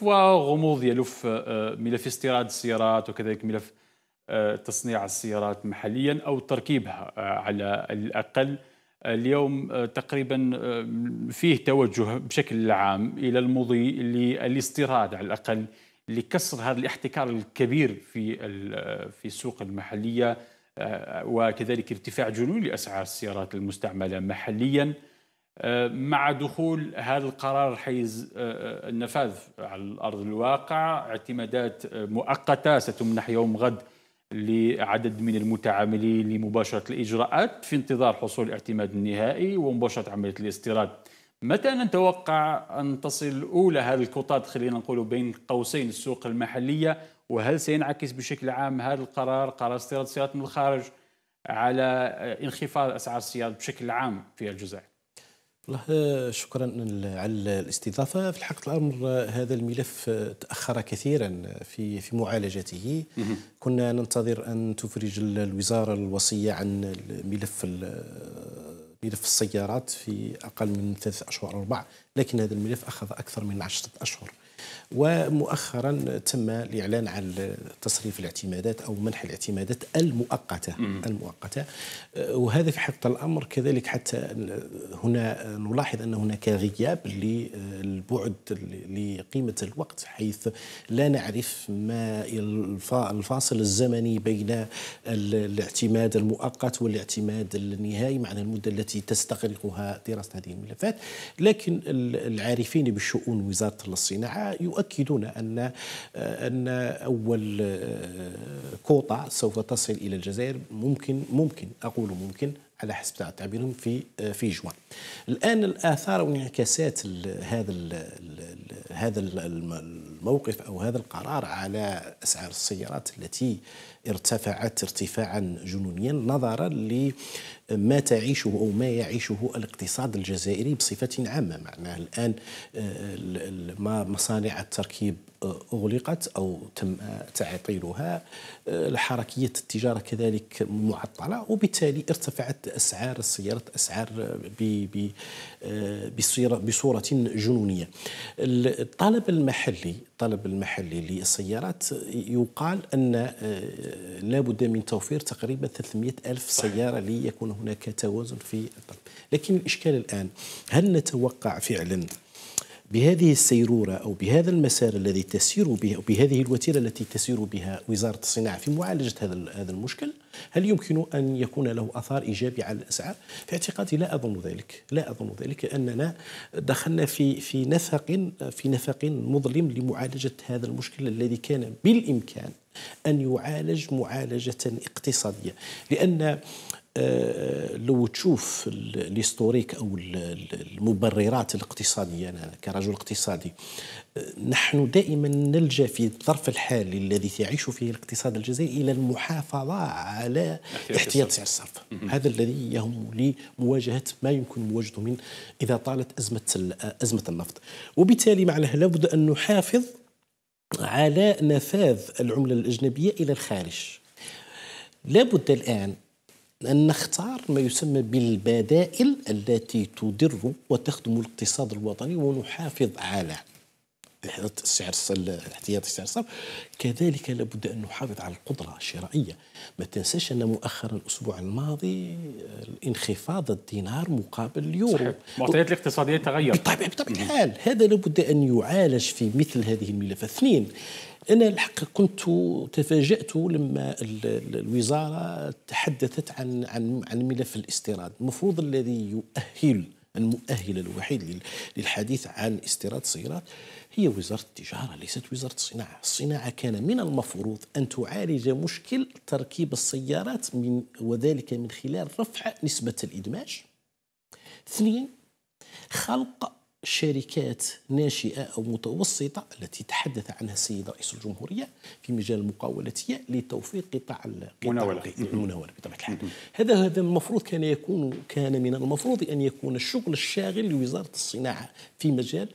وغموض يلف آه، ملف استيراد السيارات وكذلك ملف آه، تصنيع السيارات محليا او تركيبها آه، على الاقل اليوم تقريبا فيه توجه بشكل عام الى المضي للاستيراد على الاقل لكسر هذا الاحتكار الكبير في في السوق المحليه وكذلك ارتفاع جنوني لاسعار السيارات المستعمله محليا آه، مع دخول هذا القرار حيز آه، آه، النفاذ على ارض الواقع اعتمادات مؤقته ستمنح يوم غد لعدد من المتعاملين لمباشره الاجراءات في انتظار حصول الاعتماد النهائي ومباشره عمليه الاستيراد. متى نتوقع ان تصل اولى هذه الكوطات خلينا نقولوا بين قوسين السوق المحليه وهل سينعكس بشكل عام هذا القرار قرار استيراد السيارات من الخارج على انخفاض اسعار السيارات بشكل عام في الجزائر؟ والله شكرا على الاستضافه في الحقيقة الامر هذا الملف آه، تاخر كثيرا آه، في في معالجته كنا ننتظر ان تفرج الوزاره الوصيه عن الملف آه، ملف السيارات في اقل من ثلاث اشهر اربع لكن هذا الملف اخذ اكثر من عشرة اشهر ومؤخرا تم الإعلان عن تصريف الاعتمادات أو منح الاعتمادات المؤقتة المؤقتة وهذا في حقيقة الأمر كذلك حتى هنا نلاحظ أن هناك غياب للبعد لقيمة الوقت حيث لا نعرف ما الفاصل الزمني بين الاعتماد المؤقت والاعتماد النهائي معنى المدة التي تستغرقها دراسة هذه الملفات لكن العارفين بشؤون وزارة الصناعة يؤكدون أن أن أول آه، كوطة سوف تصل إلى الجزائر ممكن ممكن أقول ممكن على حسب تعبيرهم في آه، في جوان. الان الاثار وانعكاسات هذا هذا الموقف او هذا القرار على اسعار السيارات التي ارتفعت ارتفاعا جنونيا نظرا ل ما تعيشه أو ما يعيشه الاقتصاد الجزائري بصفة عامة معناه الآن ما آه، مصانع التركيب آه، أغلقت أو تم آه، تعطيلها حركية التجارة كذلك معطلة وبالتالي ارتفعت أسعار السيارات أسعار بصورة جنونية الطلب المحلي الطلب المحلي للسيارات يقال أن لابد من توفير تقريبا 300 ألف سيارة ليكون هناك توازن في الطلب لكن الإشكال الآن هل نتوقع فعلا بهذه السيرورة أو بهذا المسار الذي تسير به أو بهذه الوتيرة التي تسير بها وزارة الصناعة في معالجة هذا هذا المشكل هل يمكن أن يكون له أثار إيجابي على الأسعار؟ في اعتقادي لا أظن ذلك لا أظن ذلك أننا دخلنا في في نفق في نفق مظلم لمعالجة هذا المشكل الذي كان بالإمكان أن يعالج معالجة اقتصادية لأن آه، لو تشوف الهيستوريك او المبررات الاقتصاديه انا كرجل اقتصادي آه، نحن دائما نلجا في الظرف الحالي الذي يعيش فيه الاقتصاد الجزائري الى المحافظه على احتياط سعر الصرف هذا الذي يهم لي مواجهه ما يمكن مواجهته من اذا طالت ازمه ازمه النفط وبالتالي معناه لابد ان نحافظ على نفاذ العمله الاجنبيه الى الخارج لابد الان أن نختار ما يسمى بالبدائل التي تدر وتخدم الاقتصاد الوطني ونحافظ على السعر الاحتياطي السعر الصرف كذلك لابد ان نحافظ على القدره الشرائيه ما تنساش ان مؤخرا الاسبوع الماضي آه، انخفاض الدينار مقابل اليورو صحيح. المعطيات الاقتصاديه تغيرت بطبيعه بطبيعه الحال هذا لابد ان يعالج في مثل هذه الملفات اثنين انا الحق كنت تفاجات لما الوزاره تحدثت عن عن عن ملف الاستيراد المفروض الذي يؤهل المؤهل الوحيد للحديث عن استيراد سيارات هي وزارة التجارة ليست وزارة الصناعة الصناعة كان من المفروض أن تعالج مشكل تركيب السيارات من وذلك من خلال رفع نسبة الإدماج اثنين خلق شركات ناشئة أو متوسطة التي تحدث عنها السيد رئيس الجمهورية في مجال المقاولاتية لتوفير قطاع المناولة بطبيعة الحال هذا هذا المفروض كان يكون كان من المفروض أن يكون الشغل الشاغل لوزارة الصناعة في مجال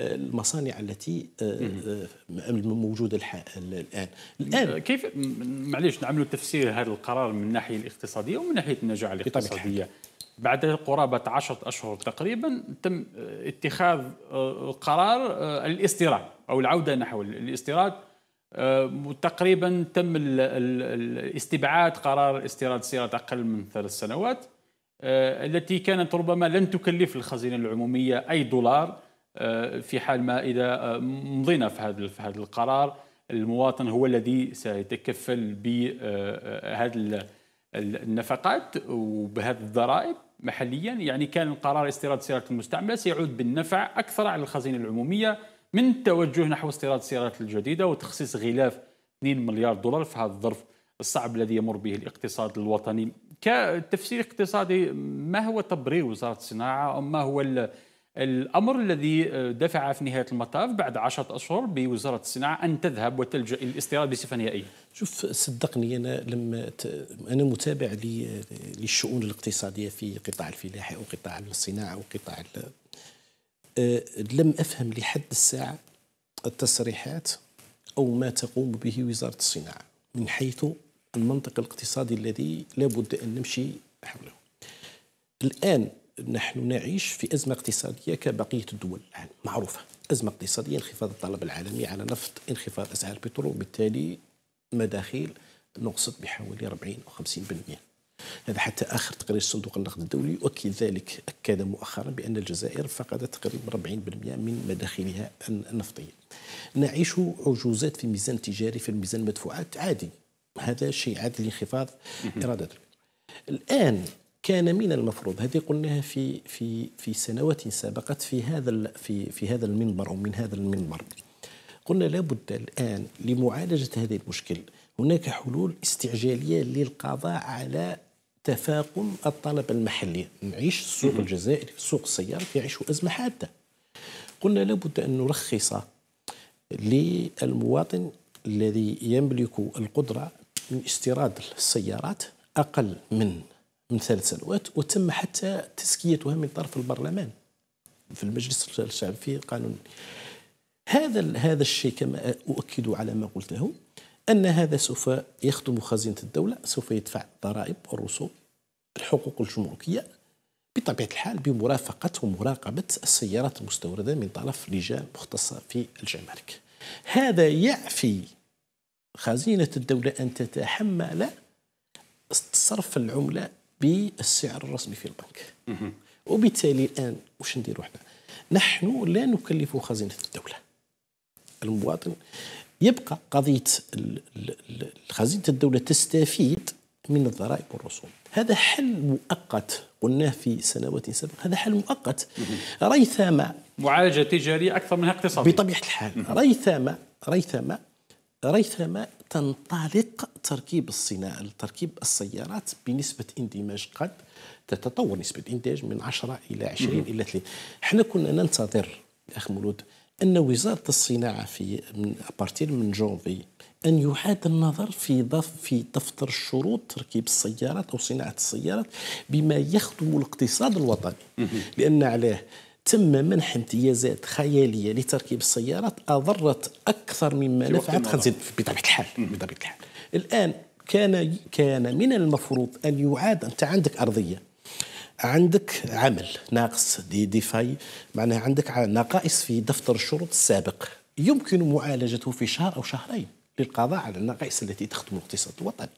المصانع التي آه، آه، موجوده الان الان كيف معليش نعملوا تفسير هذا القرار من الناحيه الاقتصاديه ومن ناحيه النجاعه الاقتصاديه بعد قرابة عشرة أشهر تقريبا تم آه، اتخاذ قرار الاستيراد أو العودة نحو الاستيراد تقريبا تم الاستبعاد قرار استيراد سيارات أقل من ثلاث سنوات التي كانت ربما لن تكلف الخزينة العمومية أي دولار آه، في حال ما اذا آه، مضينا في هذا في هذا القرار المواطن هو الذي سيتكفل بهذه آه، النفقات وبهذه الضرائب محليا يعني كان القرار استيراد السيارات المستعمله سيعود بالنفع اكثر على الخزينه العموميه من التوجه نحو استيراد السيارات الجديده وتخصيص غلاف 2 مليار دولار في هذا الظرف الصعب الذي يمر به الاقتصاد الوطني كتفسير اقتصادي ما هو تبرير وزاره الصناعه او ما هو الأمر الذي آه، دفع في نهاية المطاف بعد عشرة أشهر بوزارة الصناعة أن تذهب وتلجأ إلى الاستيراد بصفة نهائية شوف صدقني أنا لما أنا متابع للشؤون الاقتصادية في قطاع الفلاحة أو قطاع الصناعة أو قطاع آه، لم أفهم لحد الساعة التصريحات أو ما تقوم به وزارة الصناعة من حيث المنطق الاقتصادي الذي لابد أن نمشي حوله الآن نحن نعيش في أزمة اقتصادية كبقية الدول العالم معروفة أزمة اقتصادية انخفاض الطلب العالمي على نفط انخفاض أسعار البترول وبالتالي مداخيل نقصت بحوالي 40 أو 50% هذا حتى آخر تقرير صندوق النقد الدولي يؤكد ذلك أكد مؤخرا بأن الجزائر فقدت تقريبا 40% من مداخلها النفطية نعيش عجوزات في الميزان التجاري في الميزان المدفوعات عادي هذا شيء عادي لانخفاض إيرادات الآن كان من المفروض هذه قلناها في في في سنوات سابقت في هذا في في هذا المنبر او من هذا المنبر قلنا لابد الان لمعالجه هذا المشكل هناك حلول استعجاليه للقضاء على تفاقم الطلب المحلي نعيش السوق الجزائري سوق السيارات يعيش ازمه حاده قلنا لابد ان نرخص للمواطن الذي يملك القدره من استيراد السيارات اقل من من ثلاث سنوات وتم حتى تسكيتها من طرف البرلمان في المجلس الشعبي في قانون هذا هذا الشيء كما اؤكد على ما قلته ان هذا سوف يخدم خزينه الدوله سوف يدفع الضرائب والرسوم الحقوق الجمركيه بطبيعه الحال بمرافقه ومراقبه السيارات المستورده من طرف لجان مختصه في الجمارك هذا يعفي خزينه الدوله ان تتحمل صرف العمله بالسعر الرسمي في البنك وبالتالي الان واش نديروا حنا نحن لا نكلف خزينه الدوله المواطن يبقى قضيه خزينه الدوله تستفيد من الضرائب والرسوم هذا حل مؤقت قلناه في سنوات سابقة هذا حل مؤقت ريثما معالجة تجارية أكثر منها اقتصادية بطبيعة الحال ريثما ريثما ريثما تنطلق تركيب الصناعة تركيب السيارات بنسبة اندماج قد تتطور نسبة الإنتاج من 10 إلى 20 إلى 30 احنا كنا ننتظر أخ مولود أن وزارة الصناعة في من أبارتير من جونفي أن يعاد النظر في ضف في دفتر شروط تركيب السيارات أو صناعة السيارات بما يخدم الاقتصاد الوطني لأن عليه تم منح امتيازات خياليه لتركيب السيارات اضرت اكثر مما نفعت خزينه بطبيعه الحال بطبيعه الحال الان كان كان من المفروض ان يعاد انت عندك ارضيه عندك عمل ناقص دي ديفاي معناها عندك نقائص في دفتر الشروط السابق يمكن معالجته في شهر او شهرين للقضاء على النقائص التي تخدم الاقتصاد الوطني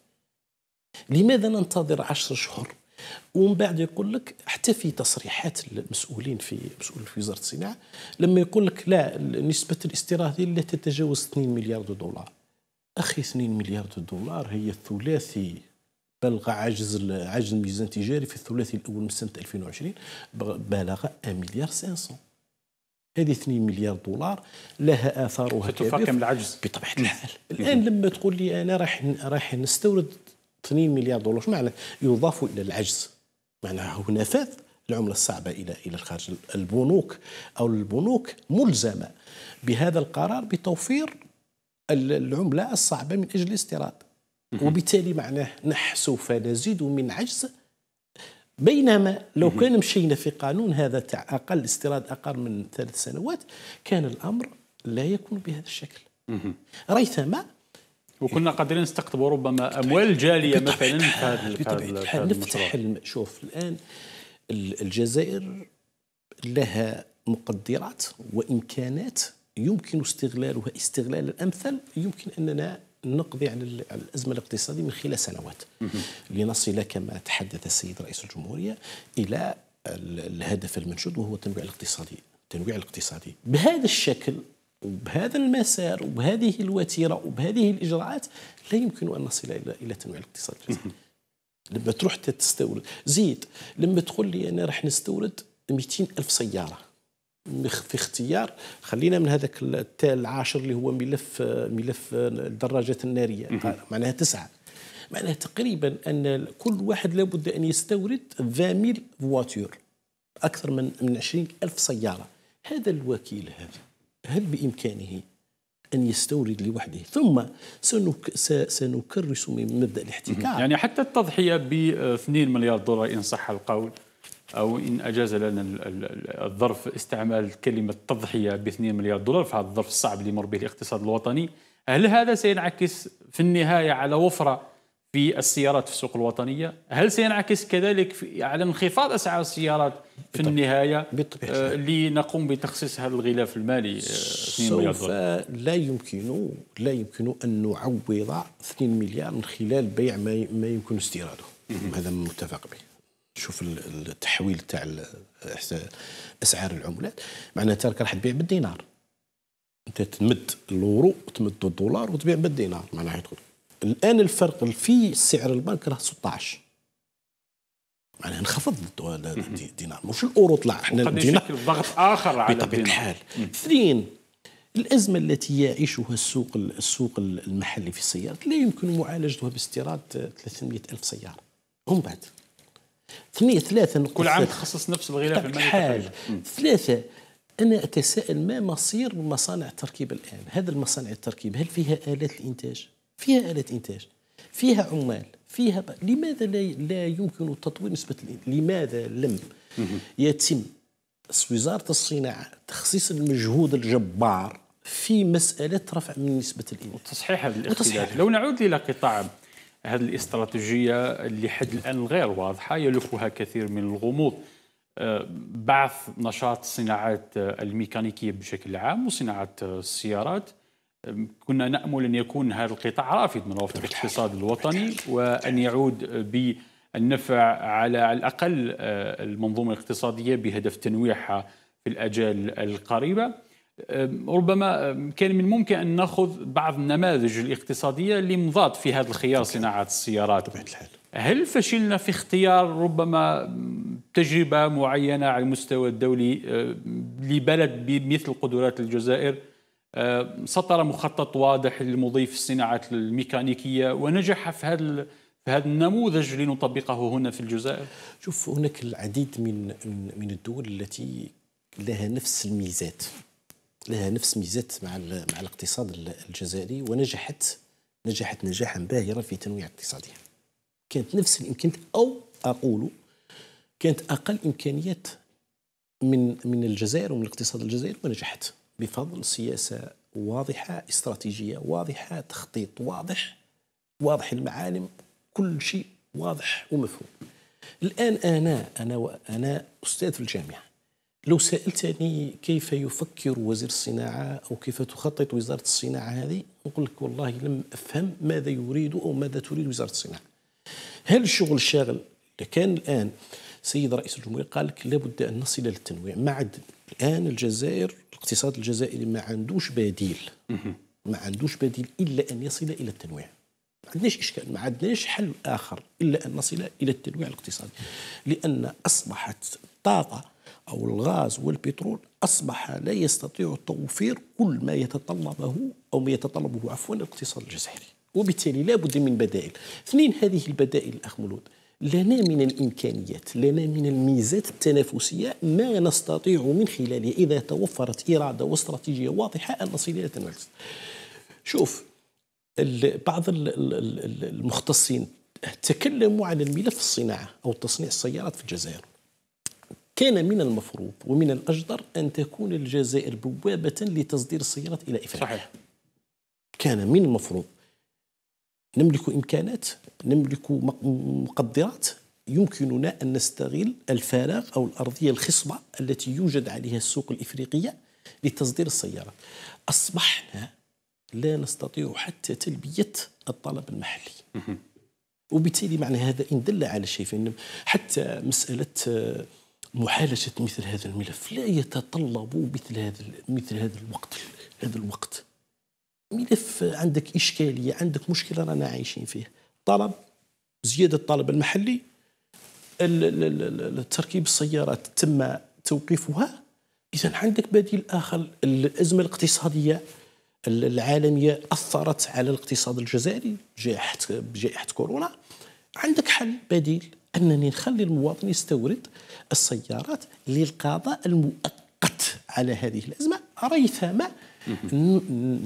لماذا ننتظر عشر شهور ومن بعد يقول لك حتى في تصريحات المسؤولين في مسؤول في وزاره الصناعه لما يقول لك لا نسبه الاستيراد لا تتجاوز 2 مليار دولار اخي 2 مليار دولار هي الثلاثي بلغ عجز عجز الميزان التجاري في الثلاثي الاول من سنه 2020 بلغ 1 مليار 500 هذه 2 مليار دولار لها اثارها كبيره تفاقم العجز بطبيعه الحال الان لما تقول لي انا راح راح نستورد 2 مليار دولار معنى يضاف الى العجز معناها هو نفاذ العمله الصعبه الى الى الخارج البنوك او البنوك ملزمه بهذا القرار بتوفير العمله الصعبه من اجل الاستيراد وبالتالي معناه نحن سوف نزيد من عجز بينما لو كان مشينا في قانون هذا تاع اقل استيراد اقل من ثلاث سنوات كان الامر لا يكون بهذا الشكل ريثما وكنا قادرين نستقطبوا ربما اموال جاليه مثلا في هذا بطبيعه الحال نفتح شوف الان الجزائر لها مقدرات وامكانات يمكن استغلالها استغلال الامثل يمكن اننا نقضي على الازمه الاقتصاديه من خلال سنوات لنصل كما تحدث السيد رئيس الجمهوريه الى الهدف المنشود وهو التنويع الاقتصادي التنويع الاقتصادي بهذا الشكل وبهذا المسار وبهذه الوتيره وبهذه الاجراءات لا يمكن ان نصل الى الى تنويع الاقتصاد الجزائري. لما تروح تستورد زيد لما تقول لي انا راح نستورد 200 الف سياره في اختيار خلينا من هذاك التال العاشر اللي هو ملف ملف الدراجات الناريه آه، معناها تسعه معناها تقريبا ان كل واحد لابد ان يستورد 20 فواتور اكثر من من 20 الف سياره هذا الوكيل هذا هل بإمكانه أن يستورد لوحده ثم سنكرس من مبدأ الاحتكار يعني حتى التضحية ب 2 آه، مليار دولار إن صح القول أو إن أجاز لنا الظرف استعمال كلمة تضحية ب 2 مليار دولار في هذا الظرف الصعب اللي مر به الاقتصاد الوطني هل هذا سينعكس في النهاية على وفرة في السيارات في السوق الوطنيه هل سينعكس كذلك على انخفاض اسعار السيارات في بطبيعة. النهايه بطبيعة. آه لنقوم بتخصيص هذا الغلاف المالي 2 آه، مليار دولار لا يمكن لا يمكن ان نعوض 2 مليار من خلال بيع ما, ما يمكن استيراده هذا متفق به شوف التحويل تاع اسعار العملات معناتها راك راح تبيع بالدينار انت تمد الورو تمد الدولار وتبيع بالدينار معناها تقول الان الفرق في سعر البنك راه 16 معناها يعني انخفض الدينار مش الاورو طلع احنا الدينار ضغط اخر على بطبيعه الحال اثنين الازمه التي يعيشها السوق السوق المحلي في السيارات لا يمكن معالجتها باستيراد 300 الف سياره هم بعد اثنين ثلاثه كل عام تخصص نفس الغلاف المالي ثلاثه انا اتساءل ما مصير مصانع التركيب الان هذا المصانع التركيب هل فيها الات الانتاج فيها آلة إنتاج فيها عمال فيها ب... لماذا لا, لا يمكن تطوير نسبة لماذا لم يتم وزارة الصناعة تخصيص المجهود الجبار في مسألة رفع من نسبة الإنتاج وتصحيح هذا الاختلاف لو نعود إلى قطاع هذه الاستراتيجية اللي حد الآن غير واضحة يلفها كثير من الغموض آه، بعث نشاط الصناعات آه، الميكانيكية بشكل عام وصناعة آه، السيارات كنا نأمل أن يكون هذا القطاع رافد من رافد الاقتصاد الوطني وأن يعود بالنفع على الأقل أه، المنظومة الاقتصادية بهدف تنويعها في الأجال القريبة ربما كان من الممكن أن نأخذ بعض النماذج الاقتصادية اللي مضاد في هذا الخيار صناعة السيارات بطبيعة الحال هل فشلنا في اختيار ربما تجربة معينة على المستوى الدولي لبلد بمثل قدرات الجزائر؟ آه، سطر مخطط واضح لمضيف الصناعات الميكانيكيه ونجح في هذا في هذا النموذج لنطبقه هنا في الجزائر؟ شوف هناك العديد من من الدول التي لها نفس الميزات لها نفس ميزات مع مع الاقتصاد الجزائري ونجحت نجحت نجاحا باهرا في تنويع اقتصادها كانت نفس الامكانيات او اقول كانت اقل امكانيات من من الجزائر ومن الاقتصاد الجزائري ونجحت بفضل سياسة واضحة استراتيجية واضحة تخطيط واضح واضح المعالم كل شيء واضح ومفهوم الآن أنا أنا أنا أستاذ في الجامعة لو سألتني كيف يفكر وزير الصناعة أو كيف تخطط وزارة الصناعة هذه نقول لك والله لم أفهم ماذا يريد أو ماذا تريد وزارة الصناعة هل الشغل الشاغل كان الآن السيد رئيس الجمهوريه قال لك لابد ان نصل للتنويع ما عاد الان الجزائر الاقتصاد الجزائري ما عندوش بديل ما عندوش بديل الا ان يصل الى التنويع ما عندناش اشكال ما عندناش حل اخر الا ان نصل الى التنويع الاقتصادي لان اصبحت الطاقه او الغاز والبترول اصبح لا يستطيع توفير كل ما يتطلبه او ما يتطلبه عفوا الاقتصاد الجزائري وبالتالي لا بد من بدائل اثنين هذه البدائل الاخ مولود لنا من الإمكانيات لنا من الميزات التنافسية ما نستطيع من خلاله إذا توفرت إرادة واستراتيجية واضحة أن نصل إلى التنافس شوف بعض المختصين تكلموا عن الملف الصناعة أو تصنيع السيارات في الجزائر كان من المفروض ومن الأجدر أن تكون الجزائر بوابة لتصدير السيارات إلى إفريقيا صحيح كان من المفروض نملك إمكانات نملك مقدرات يمكننا أن نستغل الفراغ أو الأرضية الخصبة التي يوجد عليها السوق الإفريقية لتصدير السيارات أصبحنا لا نستطيع حتى تلبية الطلب المحلي وبالتالي معنى هذا إن دل على شيء فإن حتى مسألة آه، معالجة مثل هذا الملف لا يتطلب مثل هذا مثل هذا الوقت هذا الوقت ملف عندك إشكالية عندك مشكلة رانا عايشين فيه طلب زيادة الطلب المحلي تركيب السيارات تم توقيفها إذا عندك بديل آخر الأزمة الاقتصادية العالمية أثرت على الاقتصاد الجزائري بجائحة بجائحة كورونا عندك حل بديل أنني نخلي المواطن يستورد السيارات للقضاء المؤقت على هذه الأزمة ريثما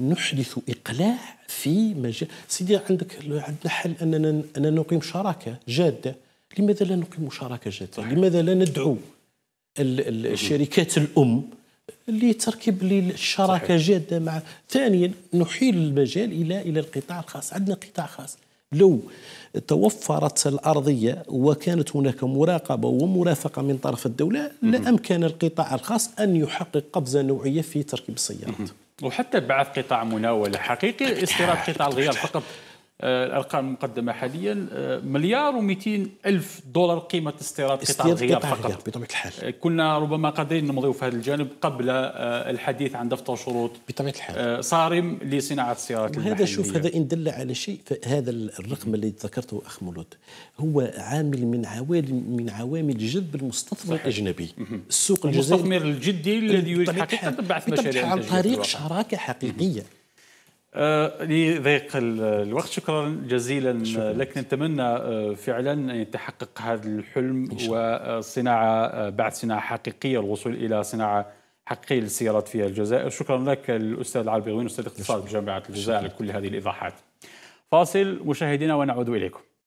نحدث اقلاع في مجال سيدي عندك عندنا حل اننا اننا نقيم شراكه جاده لماذا لا نقيم شراكه جاده؟ لماذا لا ندعو الشركات الام لتركيب الشراكه جاده مع ثانيا نحيل المجال الى الى القطاع الخاص عندنا قطاع خاص لو توفرت الارضيه وكانت هناك مراقبه ومرافقه من طرف الدوله لامكن القطاع الخاص ان يحقق قفزه نوعيه في تركيب السيارات وحتى بعث قطاع مناوله حقيقي استيراد قطاع الغيار فقط آه، الارقام المقدمه حاليا آه، مليار و200 الف دولار قيمه استيراد قطاع الغيار فقط بطبيعه الحال آه، كنا ربما قادرين نمضي في هذا الجانب قبل الحديث عن دفتر شروط بطبيعه الحال صارم لصناعه السيارات وهذا شوف هذا ان دل على شيء فهذا الرقم الذي ذكرته اخ مولود هو عامل من عوامل من عوامل جذب المستثمر الاجنبي السوق الجزائري المستثمر الجدي الذي يريد حقيقه بعث مشاريع عن طريق شراكه حقيقيه آه، لضيق الوقت شكرا جزيلا لك نتمنى آه، فعلا ان يتحقق هذا الحلم وصناعه آه، بعد صناعه حقيقيه الوصول الى صناعه حقيقيه للسيارات في الجزائر شكرا لك الاستاذ العربي غوين استاذ الاقتصاد بجامعه الجزائر لكل هذه الايضاحات فاصل مشاهدينا ونعود اليكم